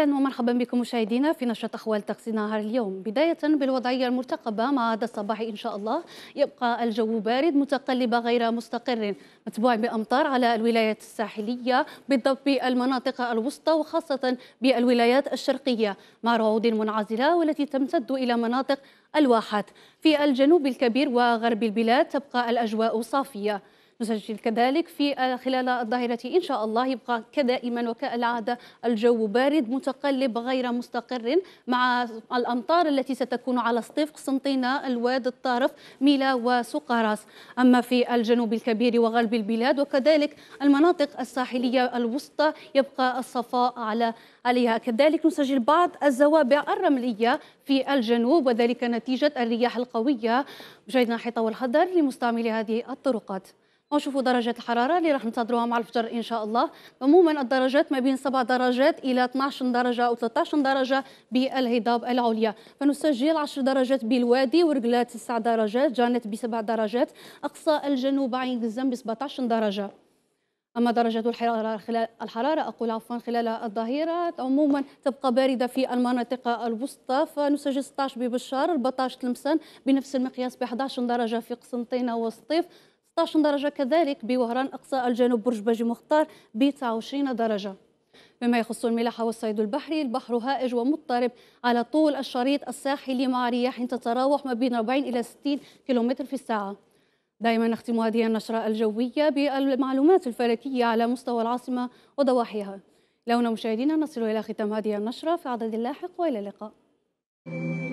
اهلا ومرحبا بكم مشاهدينا في نشره اخوال تغطيه نهار اليوم بدايه بالوضعيه المرتقبه مع هذا الصباح ان شاء الله يبقى الجو بارد متقلبه غير مستقر متبوع بامطار على الولايات الساحليه بالضبط بالمناطق الوسطى وخاصه بالولايات الشرقيه مع رعود منعزله والتي تمتد الى مناطق الواحات في الجنوب الكبير وغرب البلاد تبقى الاجواء صافيه نسجل كذلك في خلال الظاهرة إن شاء الله يبقى كدائما وكالعادة الجو بارد متقلب غير مستقر مع الأمطار التي ستكون على صفق قسنطينة الواد الطارف ميلا وسقراس أما في الجنوب الكبير وغرب البلاد وكذلك المناطق الساحلية الوسطى يبقى الصفاء على عليها كذلك نسجل بعض الزوابع الرملية في الجنوب وذلك نتيجة الرياح القوية جيدنا حيطة والحذر لمستعملي هذه الطرقات ونشوفوا درجات الحرارة اللي راح ننتظروها مع الفجر إن شاء الله عموما الدرجات ما بين 7 درجات إلى 12 درجة أو 13 درجة بالهضاب العليا فنسجل 10 درجات بالوادي ورقلات 9 درجات جانت ب 7 درجات أقصى الجنوب عين قزم ب 17 درجة أما درجة الحرارة خلال الحرارة أقول عفوا خلال الظهيرة عموما تبقى باردة في المناطق الوسطى فنسجل 16 ببشار 14 تلمسان بنفس المقياس ب 11 درجة في قسنطينة وسطيف 16 درجة كذلك بوهران أقصى الجنوب برج باجي مختار ب 29 درجة بما يخص الملاحة والصيد البحري البحر هائج ومضطرب على طول الشريط الساحلي مع رياح تتراوح ما بين 40 إلى 60 كيلومتر في الساعة دائما نختم هذه النشرة الجوية بالمعلومات الفلكية على مستوى العاصمة وضواحيها لونا مشاهدينا نصل إلى ختام هذه النشرة في عدد لاحق وإلى اللقاء